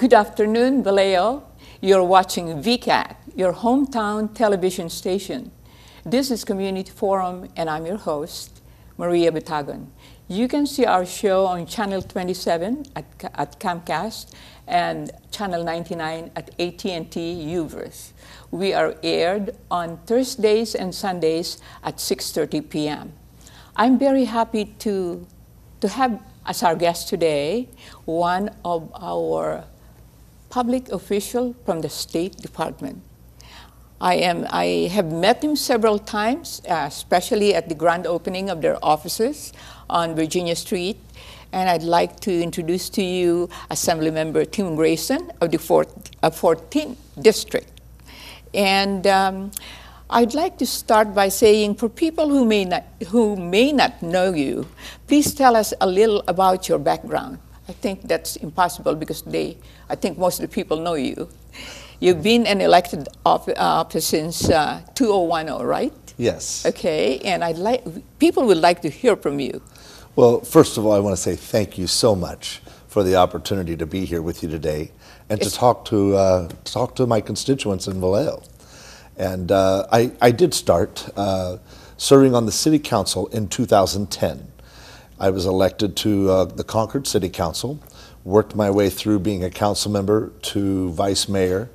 Good afternoon, Vallejo. You're watching VCAT, your hometown television station. This is Community Forum, and I'm your host, Maria Betagan. You can see our show on Channel 27 at, at Comcast and Channel 99 at AT&T UVerse. We are aired on Thursdays and Sundays at 6.30 p.m. I'm very happy to, to have as our guest today one of our public official from the State Department. I, am, I have met him several times, uh, especially at the grand opening of their offices on Virginia Street. And I'd like to introduce to you Assemblymember Tim Grayson of the fourth, uh, 14th District. And um, I'd like to start by saying for people who may, not, who may not know you, please tell us a little about your background. I think that's impossible because they I think most of the people know you. You've been an elected uh, office, since uh, 2010, right? Yes. Okay, and I'd like people would like to hear from you. Well, first of all, I want to say thank you so much for the opportunity to be here with you today and it's to talk to uh, talk to my constituents in Vallejo. And uh, I, I did start uh, serving on the city council in 2010. I was elected to uh, the Concord City Council worked my way through being a council member to vice mayor,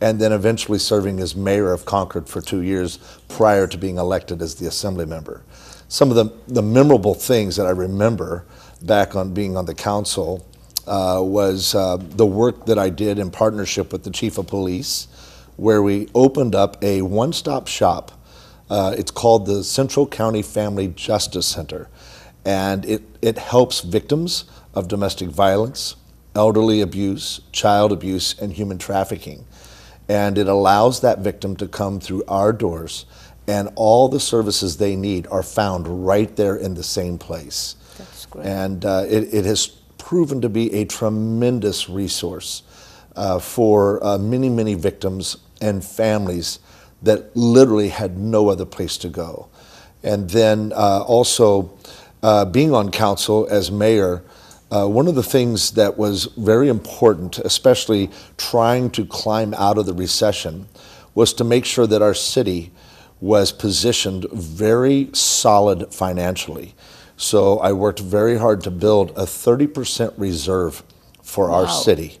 and then eventually serving as mayor of Concord for two years prior to being elected as the assembly member. Some of the, the memorable things that I remember back on being on the council uh, was uh, the work that I did in partnership with the chief of police, where we opened up a one stop shop. Uh, it's called the Central County Family Justice Center, and it, it helps victims of domestic violence, elderly abuse, child abuse, and human trafficking. And it allows that victim to come through our doors, and all the services they need are found right there in the same place. That's great. And uh, it, it, has proven to be a tremendous resource uh, for uh, many, many victims and families that literally had no other place to go. And then uh, also uh, being on council as mayor uh, one of the things that was very important, especially trying to climb out of the recession, was to make sure that our city was positioned very solid financially. So I worked very hard to build a 30% reserve for wow. our city.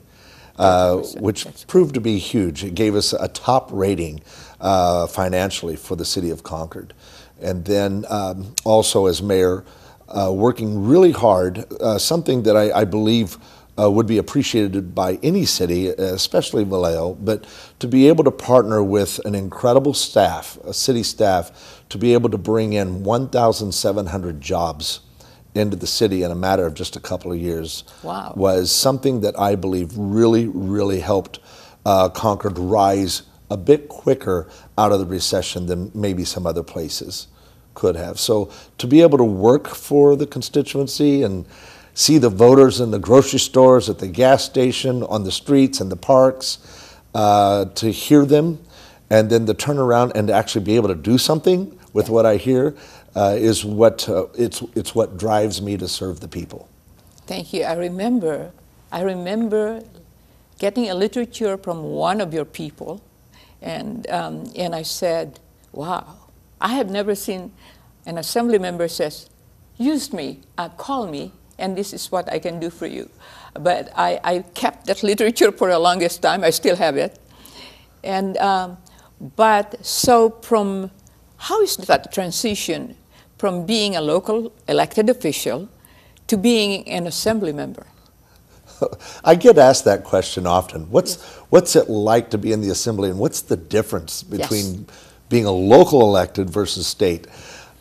Uh, which proved to be huge. It gave us a top rating uh, financially for the city of Concord. And then um, also as mayor, uh, working really hard, uh, something that I, I believe uh, would be appreciated by any city, especially Vallejo, but to be able to partner with an incredible staff, a city staff, to be able to bring in 1,700 jobs into the city in a matter of just a couple of years wow. was something that I believe really, really helped uh, Concord rise a bit quicker out of the recession than maybe some other places could have. So to be able to work for the constituency and see the voters in the grocery stores, at the gas station, on the streets and the parks, uh, to hear them, and then to turn around and actually be able to do something with what I hear uh, is what uh, it's it's what drives me to serve the people. Thank you. I remember, I remember getting a literature from one of your people, and um, and I said, "Wow, I have never seen an assembly member says, use me, uh, call me, and this is what I can do for you. But I, I kept that literature for the longest time. I still have it. And um, but so from how is that transition from being a local elected official to being an assembly member? I get asked that question often. What's yes. what's it like to be in the assembly, and what's the difference between? Yes being a local elected versus state.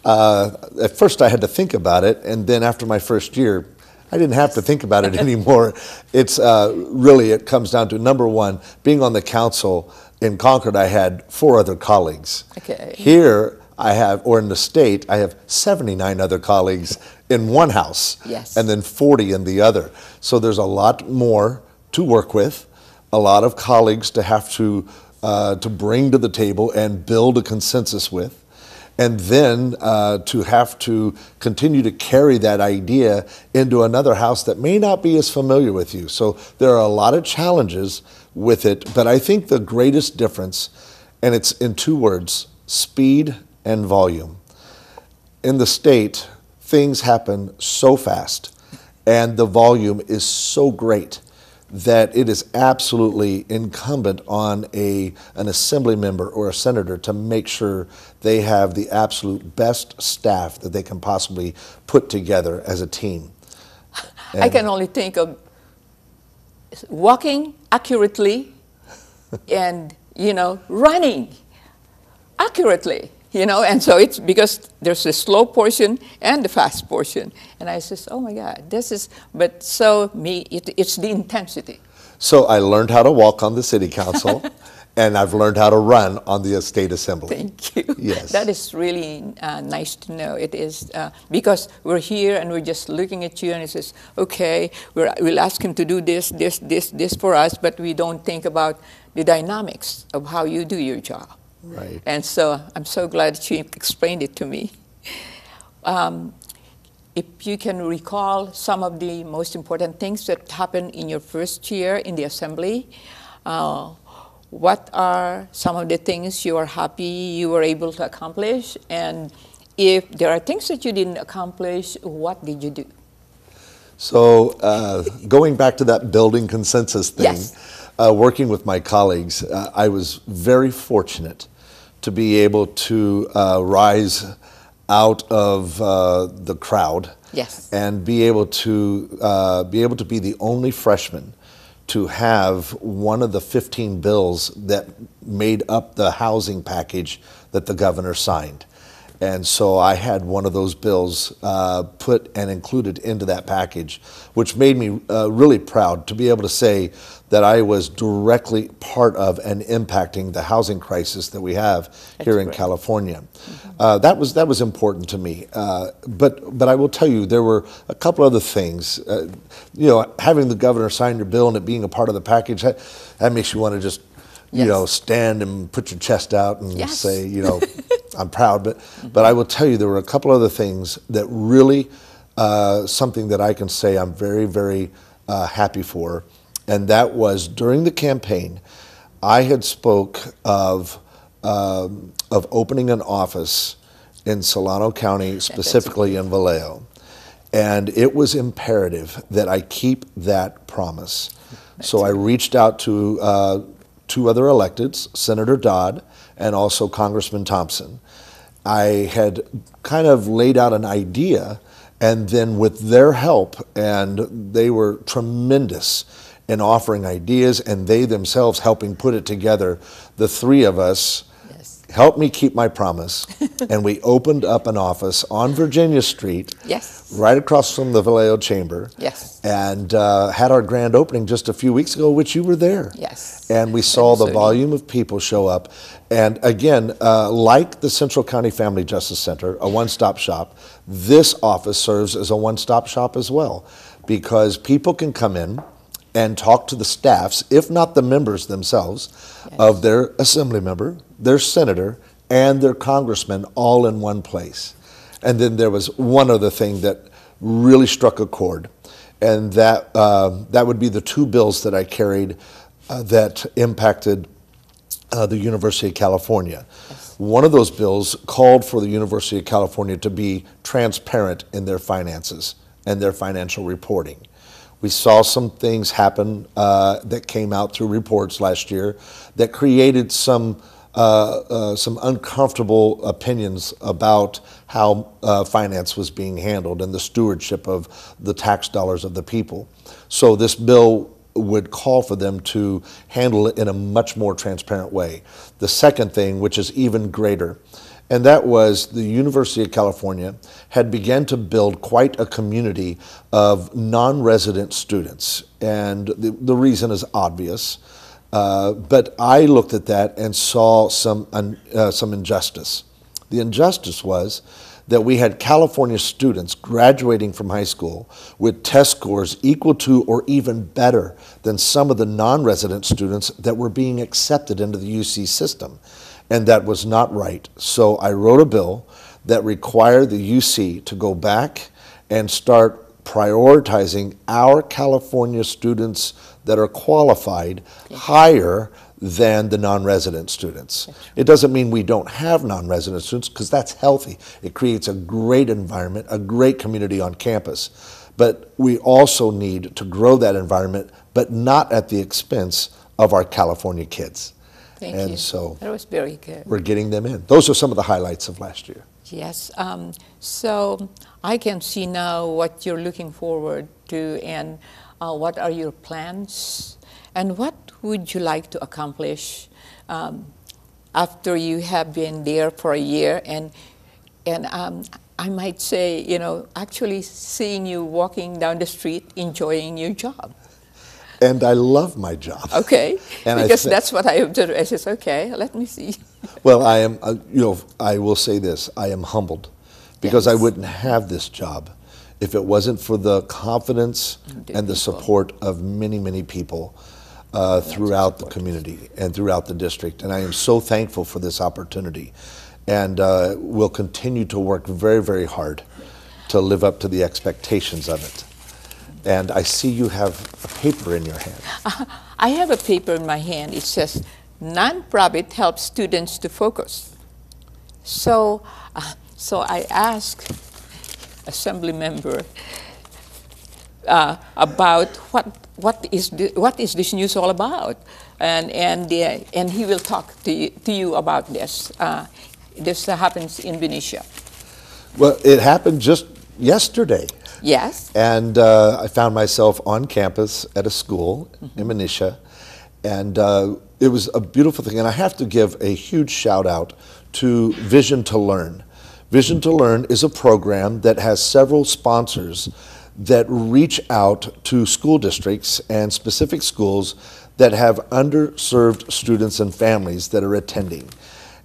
Uh, at first, I had to think about it, and then after my first year, I didn't have to think about it anymore. It's uh, really, it comes down to number one, being on the council in Concord, I had four other colleagues. Okay. Here, I have, or in the state, I have 79 other colleagues in one house. Yes. And then 40 in the other. So there's a lot more to work with, a lot of colleagues to have to uh, to bring to the table and build a consensus with, and then uh, to have to continue to carry that idea into another house that may not be as familiar with you. So there are a lot of challenges with it, but I think the greatest difference, and it's in two words speed and volume. In the state, things happen so fast, and the volume is so great that it is absolutely incumbent on a, an assembly member or a senator to make sure they have the absolute best staff that they can possibly put together as a team. And I can only think of walking accurately and, you know, running accurately you know, and so it's because there's the slow portion and the fast portion. And I says, oh my God, this is, but so me, it, it's the intensity. So I learned how to walk on the city council. and I've learned how to run on the state assembly. Thank you. Yes. That is really uh, nice to know. It is uh, because we're here and we're just looking at you and it says, okay, we will ask him to do this, this, this, this for us, but we don't think about the dynamics of how you do your job. Right. And so I'm so glad that you explained it to me. Um, if you can recall some of the most important things that happened in your first year in the assembly, uh, what are some of the things you are happy you were able to accomplish? And if there are things that you didn't accomplish, what did you do? So, uh, going back to that building consensus thing, yes. uh, working with my colleagues, uh, I was very fortunate to be able to uh, rise out of uh, the crowd yes. and be able to uh, be able to be the only freshman to have one of the 15 bills that made up the housing package that the governor signed. And so I had one of those bills uh, put and included into that package, which made me uh, really proud to be able to say that I was directly part of and impacting the housing crisis that we have That's here in great. California. Mm-hmm. Uh, that was that was important to me. Uh, but but I will tell you there were a couple other things. Uh, you know, having the governor sign your bill and it being a part of the package that, that makes you want to just you yes. know stand and put your chest out and yes. say you know. I'm proud, but mm-hmm. but I will tell you there were a couple other things that really uh, something that I can say I'm very very uh, happy for, and that was during the campaign, I had spoke of um, of opening an office in Solano County, specifically in Vallejo, and it was imperative that I keep that promise. That's so I reached out to uh, two other electeds, Senator Dodd and also Congressman Thompson. I had kind of laid out an idea, and then with their help, and they were tremendous in offering ideas, and they themselves helping put it together, the three of us help me keep my promise. and we opened up an office on Virginia Street. Yes. Right across from the Vallejo Chamber. Yes. And uh, had our grand opening just a few weeks ago, which you were there. Yes. And we saw the volume of people show up. And again, uh, like the Central County Family Justice Center, a one stop shop, this office serves as a one stop shop as well because people can come in and talk to the staffs, if not the members themselves, yes. of their assembly member, their senator, and their congressman all in one place. And then there was one other thing that really struck a chord, and that uh, that would be the two bills that I carried uh, that impacted uh, the University of California. Yes. One of those bills called for the University of California to be transparent in their finances and their financial reporting. We saw some things happen uh, that came out through reports last year that created some uh, uh, some uncomfortable opinions about how uh, finance was being handled and the stewardship of the tax dollars of the people. So this bill would call for them to handle it in a much more transparent way. The second thing, which is even greater, and that was the University of California had began to build quite a community of non-resident students, and the, the reason is obvious. Uh, but I looked at that and saw some uh, some injustice. The injustice was that we had California students graduating from high school with test scores equal to or even better than some of the non resident students that were being accepted into the UC system and that was not right. So I wrote a bill that required the UC to go back and start prioritizing our California students that are qualified okay. higher than the non-resident students. It doesn't mean we don't have non-resident students because that's healthy. It creates a great environment, a great community on campus. But we also need to grow that environment, but not at the expense of our California kids. Thank and you. so that was very good. We're getting them in. Those are some of the highlights of last year. Yes. Um, so I can see now what you're looking forward to and uh, what are your plans and what would you like to accomplish um, after you have been there for a year and and um, I might say, you know, actually seeing you walking down the street enjoying your job and I love my job. Okay, and because that's what I observe. I says, okay, let me see. well, I am, uh, you know, I will say this: I am humbled because yes. I wouldn't have this job if it wasn't for the confidence and the support of many, many people. Uh, throughout the community and throughout the district. And I am so thankful for this opportunity and uh, will continue to work very, very hard to live up to the expectations of it. And I see you have a paper in your hand. Uh, I have a paper in my hand. It says, Nonprofit helps students to focus. So, uh, so I asked Assembly Member uh, about what, what, is the, what is this news all about? And, and, uh, and he will talk to you, to you about this. Uh, this happens in Venetia. Well, it happened just yesterday. Yes. And uh, I found myself on campus at a school mm -hmm. in Manisha, mm-hmm. and uh, it was a beautiful thing. And I have to give a huge shout out to Vision to Learn. Vision to Learn is a program that has several sponsors that reach out to school districts and specific schools that have underserved students and families that are attending.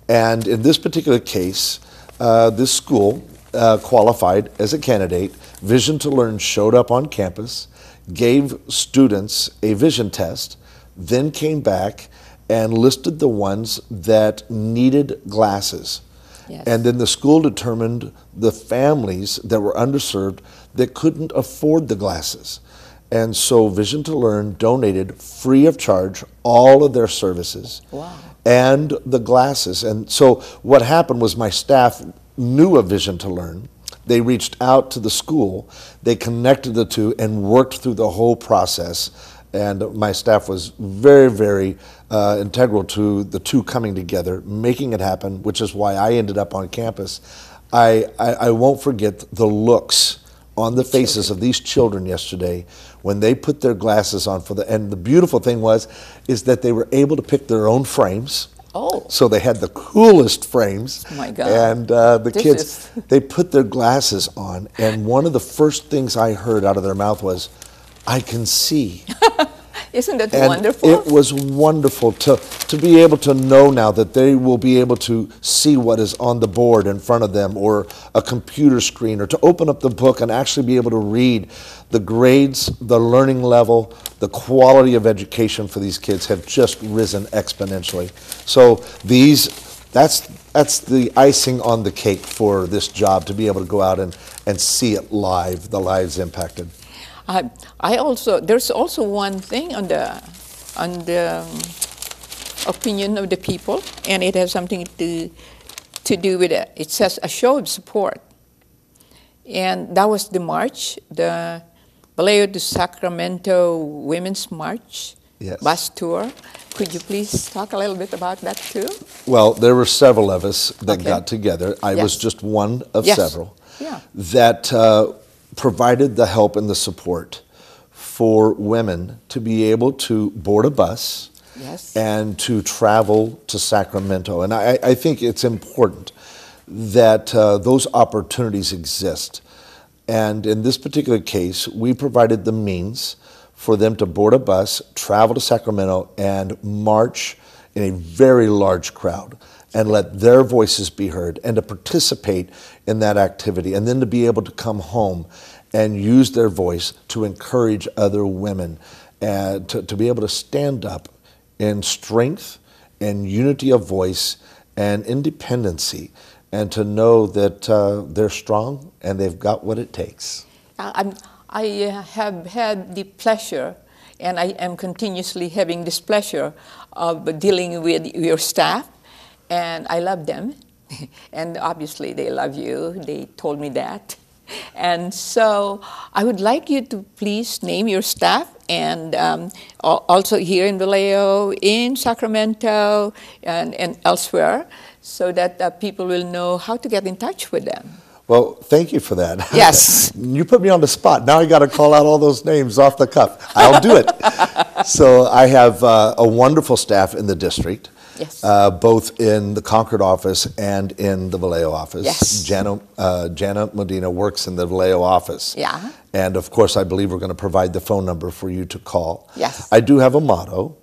And in this particular case, uh, this school uh, qualified as a candidate, Vision to Learn showed up on campus, gave students a vision test, then came back and listed the ones that needed glasses. Yes. And then the school determined the families that were underserved that couldn't afford the glasses. And so Vision to Learn donated free of charge all of their services wow. and the glasses. And so what happened was my staff knew a vision to learn. They reached out to the school, they connected the two, and worked through the whole process. And my staff was very, very uh, integral to the two coming together, making it happen, which is why I ended up on campus. I, I, I won't forget the looks on the faces of these children yesterday when they put their glasses on for the and the beautiful thing was is that they were able to pick their own frames Oh. So they had the coolest frames. Oh my God. And uh, the kids, they put their glasses on, and one of the first things I heard out of their mouth was, I can see. Isn't that and wonderful? It was wonderful to, to be able to know now that they will be able to see what is on the board in front of them or a computer screen or to open up the book and actually be able to read the grades, the learning level, the quality of education for these kids have just risen exponentially. So these that's that's the icing on the cake for this job to be able to go out and, and see it live, the lives impacted. I, I also, there's also one thing on the, on the um, opinion of the people, and it has something to, to do with it. It says a show of support. And that was the march, the Vallejo de Sacramento Women's March yes. bus tour. Could you please talk a little bit about that too? Well, there were several of us that okay. got together. I yes. was just one of yes. several. Yeah. That uh, provided the help and the support for women to be able to board a bus yes. and to travel to Sacramento. And I, I think it's important that uh, those opportunities exist. And in this particular case, we provided the means for them to board a bus, travel to Sacramento, and march in a very large crowd and let their voices be heard and to participate in that activity, and then to be able to come home and use their voice to encourage other women, and uh, to, to be able to stand up in strength and unity of voice and independency, and to know that uh, they're strong and they've got what it takes. I'm, i uh, have had the pleasure, and I am continuously having this pleasure of dealing with your staff, and I love them. and obviously they love you. They told me that. And so I would like you to please name your staff and um, also here in Vallejo, in Sacramento, and, and elsewhere, so that uh, people will know how to get in touch with them. Well, thank you for that. Yes. you put me on the spot. Now I got to call out all those names off the cuff. I'll do it. so I have uh, a wonderful staff in the district yes. uh, both in the Concord office and in the Vallejo office. Yes. Jana, uh, Jana Medina works in the Vallejo office. Yeah. And of course, I believe we're going to provide the phone number for you to call. Yes. I do have a motto,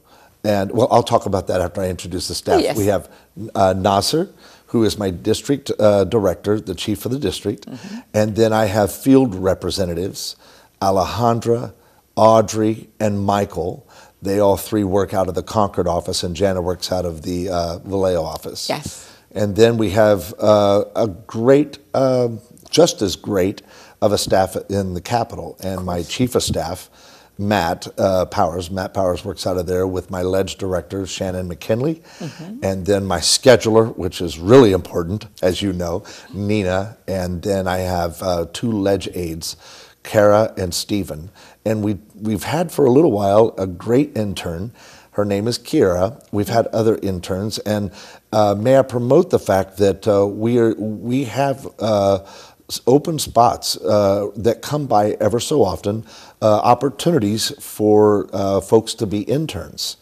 and well, I'll talk about that after I introduce the staff. yes. We have uh, Nasser, who is my district uh, director, the chief of the district, mm-hmm. and then I have field representatives, Alejandra, Audrey, and Michael they all three work out of the Concord office, and Jana works out of the uh, Vallejo office. Yes. And then we have uh, a great, uh, just as great, of a staff in the Capitol. And my chief of staff, Matt uh, Powers. Matt Powers works out of there with my ledge director, Shannon McKinley, mm -hmm. and then my scheduler, which is really important, as you know, Nina. And then I have uh, two ledge aides, Kara and Stephen. And we, we've had for a little while a great intern. Her name is Kira. We've had other interns. And uh, may I promote the fact that uh, we, are, we have uh, open spots uh, that come by ever so often, uh, opportunities for uh, folks to be interns.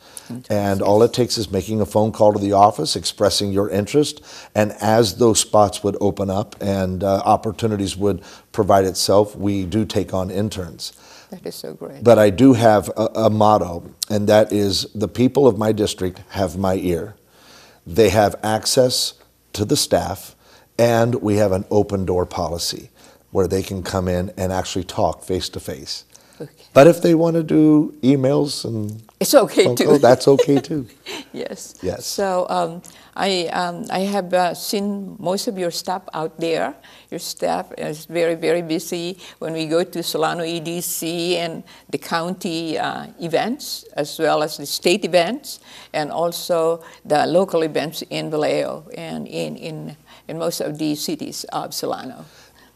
And all it takes is making a phone call to the office, expressing your interest, and as those spots would open up and uh, opportunities would provide itself, we do take on interns. That is so great. But I do have a, a motto, and that is the people of my district have my ear. They have access to the staff, and we have an open door policy where they can come in and actually talk face to face. But if they want to do emails and it's okay phone, too. that's okay too. yes. Yes. So. Um, I, um, I have uh, seen most of your staff out there. Your staff is very, very busy when we go to Solano EDC and the county uh, events, as well as the state events, and also the local events in Vallejo and in, in, in most of the cities of Solano.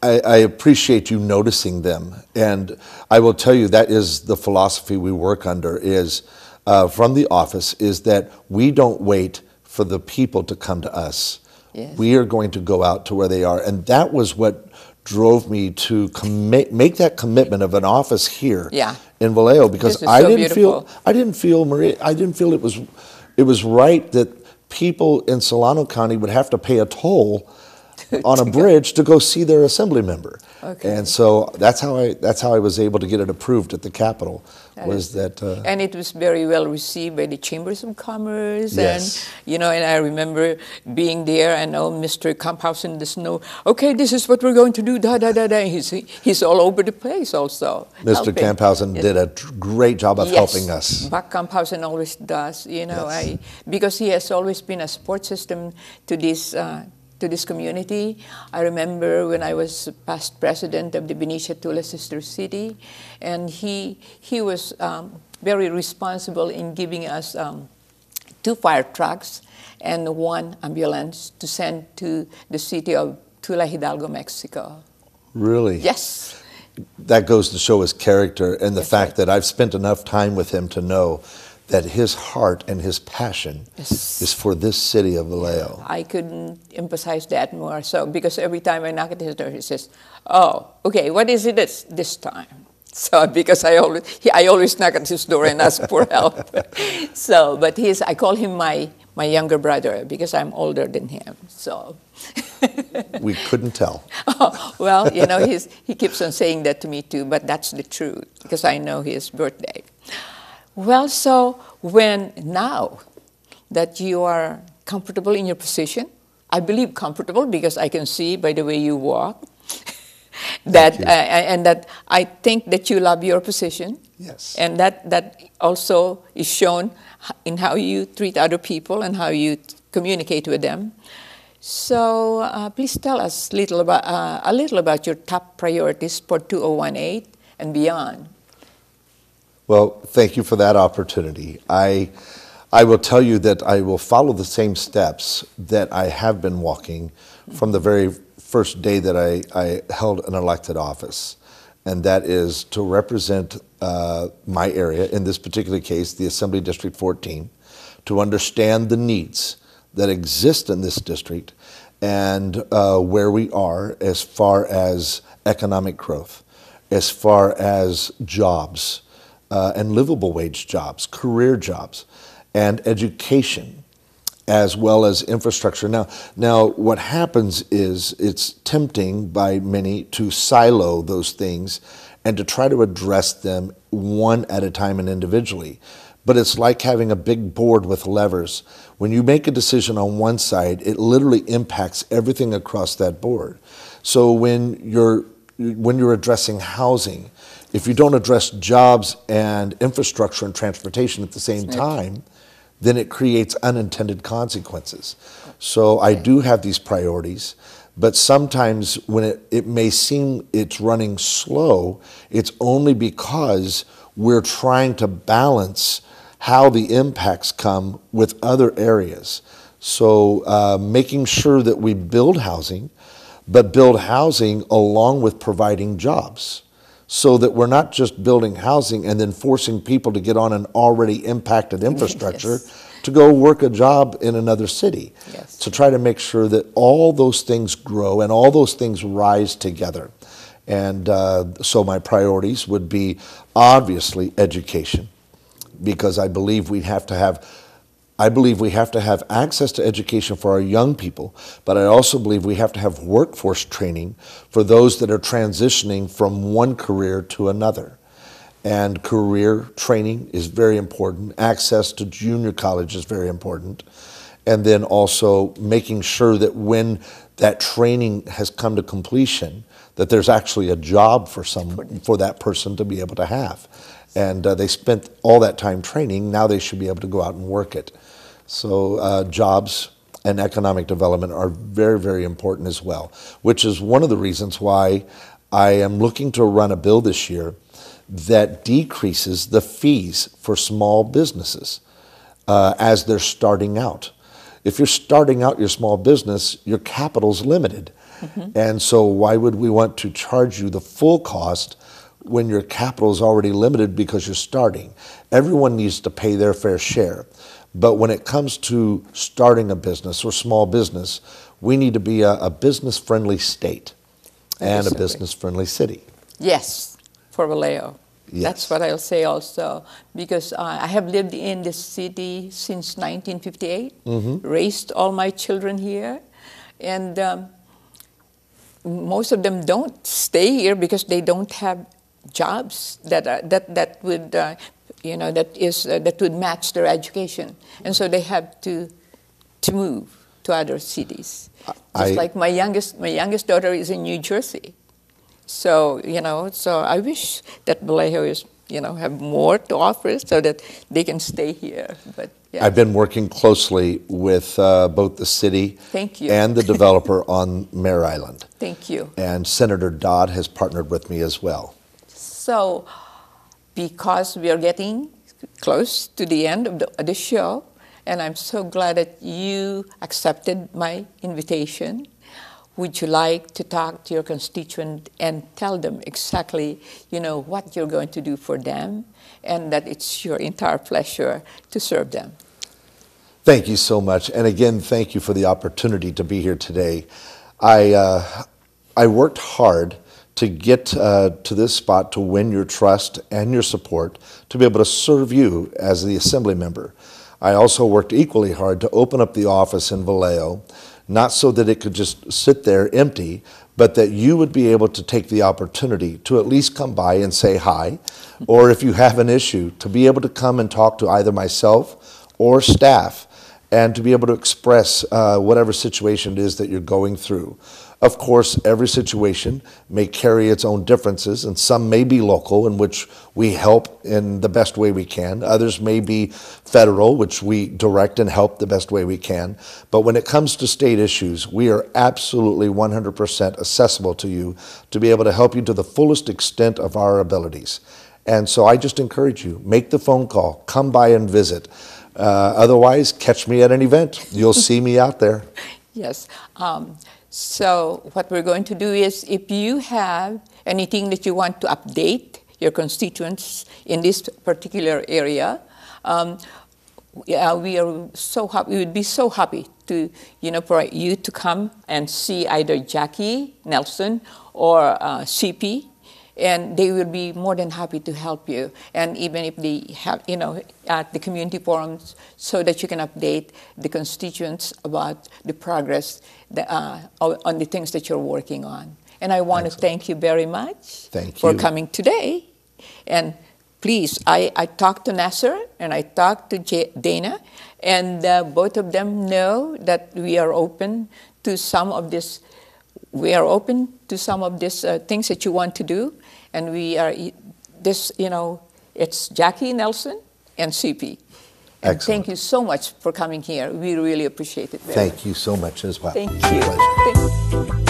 I, I, appreciate you noticing them, and I will tell you that is the philosophy we work under. Is uh, from the office is that we don't wait for the people to come to us. Yes. We are going to go out to where they are. And that was what drove me to commi- make that commitment of an office here yeah. in Vallejo because I so didn't beautiful. feel I didn't feel Maria I didn't feel it was it was right that people in Solano County would have to pay a toll on a bridge to go see their assembly member. Okay. And so that's how I that's how I was able to get it approved at the Capitol. That was is, that uh, and it was very well received by the Chambers of Commerce yes. and you know and I remember being there and oh Mr. Kamphaus just the Okay, this is what we're going to do. Da da da da. He's he's all over the place also. Mr. Helping. did a great job of yes. helping us. Buck Kamphausen always does. You know, yes. I because he has always been a support system to this. Uh, to this community. I remember when I was past president of the Benicia Tula Sister City, and he, he was um, very responsible in giving us um, two fire trucks and one ambulance to send to the city of Tula Hidalgo, Mexico. Really? Yes. That goes to show his character and the fact right. that I've spent enough time with him to know that his heart and his passion yes. is for this city of Vallejo. I couldn't emphasize that more. So because every time I knock at his door, he says, "Oh, okay, what is it this, this time?" So because I always he, I always knock at his door and ask for help. so, but he's I call him my my younger brother because I'm older than him. So. we couldn't tell. Oh, well, you know, he's, he keeps on saying that to me too, but that's the truth because I know his birthday. Well, so when now that you are comfortable in your position, I believe comfortable because I can see by the way you walk that you. Uh, and that I think that you love your position. Yes. And that that also is shown in how you treat other people and how you communicate with them. So uh, please tell us little about, uh, a little about your top priorities for 2018 and beyond. Well, thank you for that opportunity. I, I will tell you that I will follow the same steps that I have been walking from the very first day that I, I held an elected office, and that is to represent uh, my area, in this particular case, the Assembly District 14, to understand the needs that exist in this district and uh, where we are as far as economic growth, as far as jobs, uh, and livable wage jobs, career jobs, and education, as well as infrastructure. Now, now what happens is it's tempting by many to silo those things and to try to address them one at a time and individually. But it's like having a big board with levers. When you make a decision on one side, it literally impacts everything across that board. So when you're when you're addressing housing, if you don't address jobs and infrastructure and transportation at the same time, then it creates unintended consequences. Oh. So I do have these priorities, but sometimes when it, it may seem it's running slow, it's only because we're trying to balance how the impacts come with other areas. So uh, making sure that we build housing, but build housing along with providing jobs so that we're not just building housing and then forcing people to get on an already impacted infrastructure yes. to go work a job in another city. Yes. To try to make sure that all those things grow and all those things rise together. And uh, so my priorities would be obviously education, because I believe we have to have I believe we have to have access to education for our young people, but I also believe we have to have workforce training for those that are transitioning from one career to another. And career training is very important, access to junior college is very important, and then also making sure that when that training has come to completion, that there's actually a job for some for that person to be able to have and uh, they spent all that time training. Now they should be able to go out and work it. So uh, jobs and economic development are very, very important as well, which is one of the reasons why I am looking to run a bill this year that decreases the fees for small businesses uh, as they're starting out. If you're starting out your small business, your capital's limited. Mm-hmm. And so, why would we want to charge you the full cost when your capital is already limited because you're starting? Everyone needs to pay their fair share. But when it comes to starting a business or small business, we need to be a, a business friendly state and a business friendly city. Yes, for Vallejo. Yes. That's what I'll say also, because uh, I have lived in this city since 1958, mm-hmm. raised all my children here, and um, most of them don't stay here because they don't have jobs that, that, that would uh, you know, that, is, uh, that would match their education. And so they have to, to move to other cities. I, Just like my youngest, my youngest daughter is in New Jersey. So, you know, so I wish that Vallejo is, you know, have more to offer so that they can stay here. But yeah. I've been working closely with uh, both the city and the developer on Mare Island. Thank you. And Senator Dodd has partnered with me as well. So because we are getting close to the end of the, of the show, and I'm so glad that you accepted my invitation. Would you like to talk to your constituent and tell them exactly, you know, what you're going to do for them, and that it's your entire pleasure to serve them? Thank you so much, and again, thank you for the opportunity to be here today. I uh, I worked hard to get uh, to this spot to win your trust and your support to be able to serve you as the assembly member. I also worked equally hard to open up the office in Vallejo, not so that it could just sit there empty, but that you would be able to take the opportunity to at least come by and say hi, or if you have an issue, to be able to come and talk to either myself or staff and to be able to express uh, whatever situation it is that you're going through. Of course, every situation may carry its own differences, and some may be local, in which we help in the best way we can. Others may be federal, which we direct and help the best way we can. But when it comes to state issues, we are absolutely 100% accessible to you to be able to help you to the fullest extent of our abilities. And so I just encourage you make the phone call, come by and visit. Uh, otherwise, catch me at an event. You'll see me out there. Yes. Um so what we're going to do is if you have anything that you want to update your constituents in this particular area, um, yeah, we are so happy. We would be so happy to, you know, for you to come and see either Jackie Nelson or uh, CP and they will be more than happy to help you. And even if they have, you know, at the community forums, so that you can update the constituents about the progress uh, on the things that you're working on. And I want Excellent. to thank you very much thank for you. coming today. And please, I, I talked to Nasser and I talked to J- Dana, and uh, both of them know that we are open to some of this we are open to some of these uh, things that you want to do, and we are this. You know, it's Jackie Nelson and CP. And Excellent. thank you so much for coming here. We really appreciate it. thank much. you so much as well. Thank you.